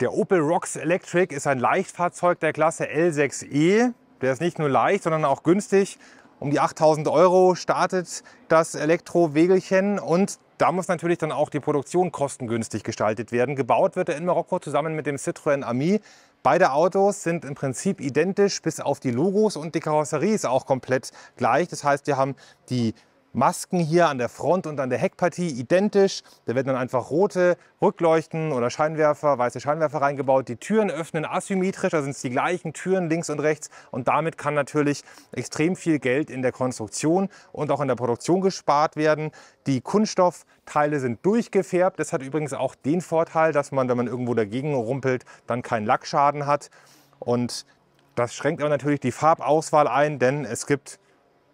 Der Opel Rocks Electric ist ein Leichtfahrzeug der Klasse L6e. Der ist nicht nur leicht, sondern auch günstig. Um die 8000 Euro startet das Elektrowegelchen und da muss natürlich dann auch die Produktion kostengünstig gestaltet werden. Gebaut wird er in Marokko zusammen mit dem Citroën Ami. Beide Autos sind im Prinzip identisch, bis auf die Logos und die Karosserie ist auch komplett gleich. Das heißt, wir haben die Masken hier an der Front und an der Heckpartie identisch. Da werden dann einfach rote Rückleuchten oder Scheinwerfer, weiße Scheinwerfer reingebaut. Die Türen öffnen asymmetrisch, da sind es die gleichen Türen links und rechts. Und damit kann natürlich extrem viel Geld in der Konstruktion und auch in der Produktion gespart werden. Die Kunststoffteile sind durchgefärbt. Das hat übrigens auch den Vorteil, dass man, wenn man irgendwo dagegen rumpelt, dann keinen Lackschaden hat. Und das schränkt aber natürlich die Farbauswahl ein, denn es gibt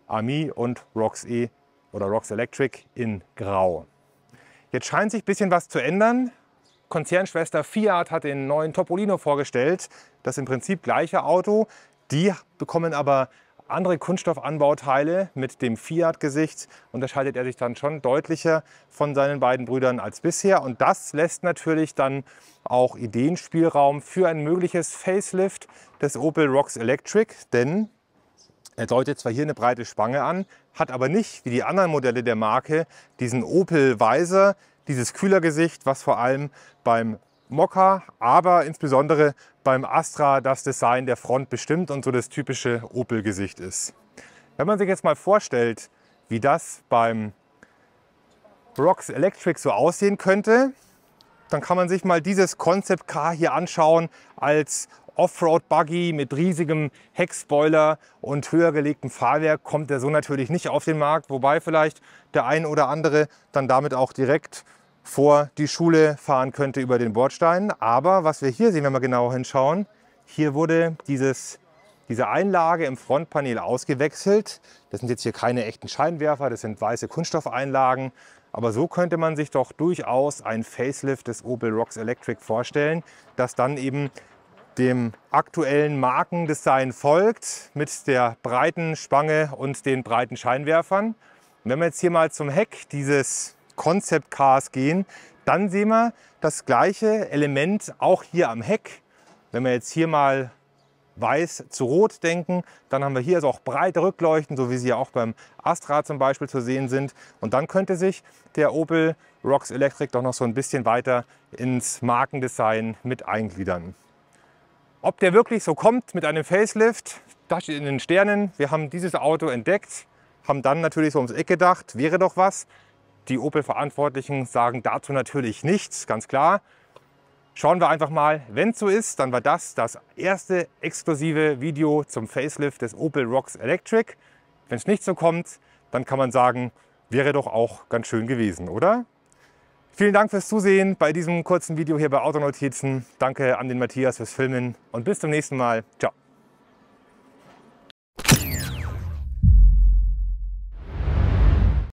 Ami und Rox E oder Rocks Electric in Grau. Jetzt scheint sich ein bisschen was zu ändern. Konzernschwester Fiat hat den neuen Topolino vorgestellt. Das im Prinzip gleiche Auto. Die bekommen aber andere Kunststoffanbauteile mit dem Fiat-Gesicht unterscheidet er sich dann schon deutlicher von seinen beiden Brüdern als bisher. Und das lässt natürlich dann auch Ideenspielraum für ein mögliches Facelift des Opel Rocks Electric, denn er deutet zwar hier eine breite Spange an, hat aber nicht, wie die anderen Modelle der Marke, diesen Opel Weiser, dieses Kühlergesicht, was vor allem beim Mokka, aber insbesondere beim Astra das Design der Front bestimmt und so das typische Opel-Gesicht ist. Wenn man sich jetzt mal vorstellt, wie das beim Rocks Electric so aussehen könnte, dann kann man sich mal dieses Concept Car hier anschauen als Offroad-Buggy mit riesigem Heckspoiler und höher gelegtem Fahrwerk kommt der so natürlich nicht auf den Markt, wobei vielleicht der ein oder andere dann damit auch direkt vor die Schule fahren könnte über den Bordstein. Aber was wir hier sehen, wenn wir genauer hinschauen, hier wurde dieses, diese Einlage im Frontpanel ausgewechselt. Das sind jetzt hier keine echten Scheinwerfer, das sind weiße Kunststoffeinlagen. Aber so könnte man sich doch durchaus ein Facelift des Opel Rocks Electric vorstellen, das dann eben dem aktuellen Markendesign folgt mit der breiten Spange und den breiten Scheinwerfern. Und wenn wir jetzt hier mal zum Heck dieses Concept Cars gehen, dann sehen wir das gleiche Element auch hier am Heck. Wenn wir jetzt hier mal weiß zu rot denken, dann haben wir hier also auch breite Rückleuchten, so wie sie ja auch beim Astra zum Beispiel zu sehen sind. Und dann könnte sich der Opel Rocks Electric doch noch so ein bisschen weiter ins Markendesign mit eingliedern. Ob der wirklich so kommt mit einem Facelift, das steht in den Sternen. Wir haben dieses Auto entdeckt, haben dann natürlich so ums Eck gedacht, wäre doch was. Die Opel-Verantwortlichen sagen dazu natürlich nichts, ganz klar. Schauen wir einfach mal, wenn es so ist, dann war das das erste exklusive Video zum Facelift des Opel Rocks Electric. Wenn es nicht so kommt, dann kann man sagen, wäre doch auch ganz schön gewesen, oder? Vielen Dank fürs Zusehen bei diesem kurzen Video hier bei Autonotizen. Danke an den Matthias fürs Filmen und bis zum nächsten Mal. Ciao.